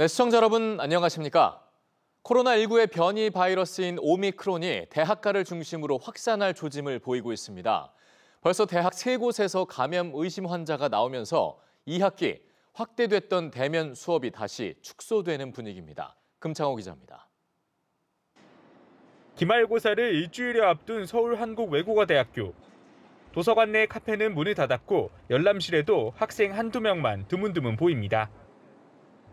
네, 시청자 여러분 안녕하십니까? 코로나19의 변이 바이러스인 오미크론이 대학가를 중심으로 확산할 조짐을 보이고 있습니다. 벌써 대학 세 곳에서 감염 의심 환자가 나오면서 2학기 확대됐던 대면 수업이 다시 축소되는 분위기입니다. 금창호 기자입니다. 기말고사를 일주일에 앞둔 서울 한국외국어대학교. 도서관 내 카페는 문을 닫았고 열람실에도 학생 한두 명만 드문드문 보입니다.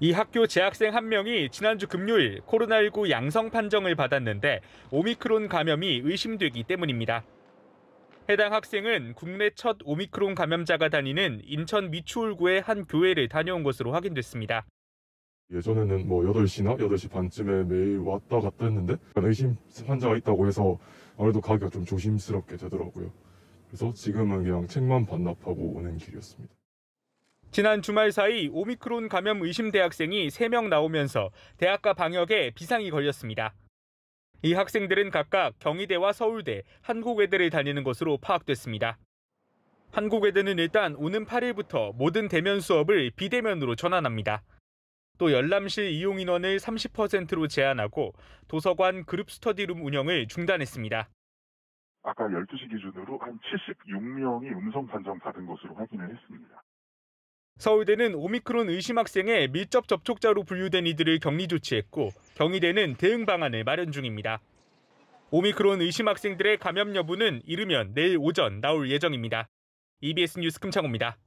이 학교 재학생 한 명이 지난주 금요일 코로나19 양성 판정을 받았는데 오미크론 감염이 의심되기 때문입니다. 해당 학생은 국내 첫 오미크론 감염자가 다니는 인천 미추홀구의 한 교회를 다녀온 것으로 확인됐습니다. 예전에는 뭐 8시나 8시 반쯤에 매일 왔다 갔다 했는데 의심 환자가 있다고 해서 아무래도 가기가 좀 조심스럽게 되더라고요. 그래서 지금은 그냥 책만 반납하고 오는 길이었습니다. 지난 주말 사이 오미크론 감염 의심 대학생이 3명 나오면서 대학가 방역에 비상이 걸렸습니다. 이 학생들은 각각 경희대와 서울대, 한국외대를 다니는 것으로 파악됐습니다. 한국외대는 일단 오는 8일부터 모든 대면 수업을 비대면으로 전환합니다. 또 열람실 이용 인원을 30%로 제한하고 도서관 그룹 스터디룸 운영을 중단했습니다. 아까 12시 기준으로 한 76명이 음성 판정 받은 것으로 확인을 했습니다. 서울대는 오미크론 의심 학생의 밀접 접촉자로 분류된 이들을 격리 조치했고 경희대는 대응 방안을 마련 중입니다. 오미크론 의심 학생들의 감염 여부는 이르면 내일 오전 나올 예정입니다. EBS 뉴스 금창호입니다.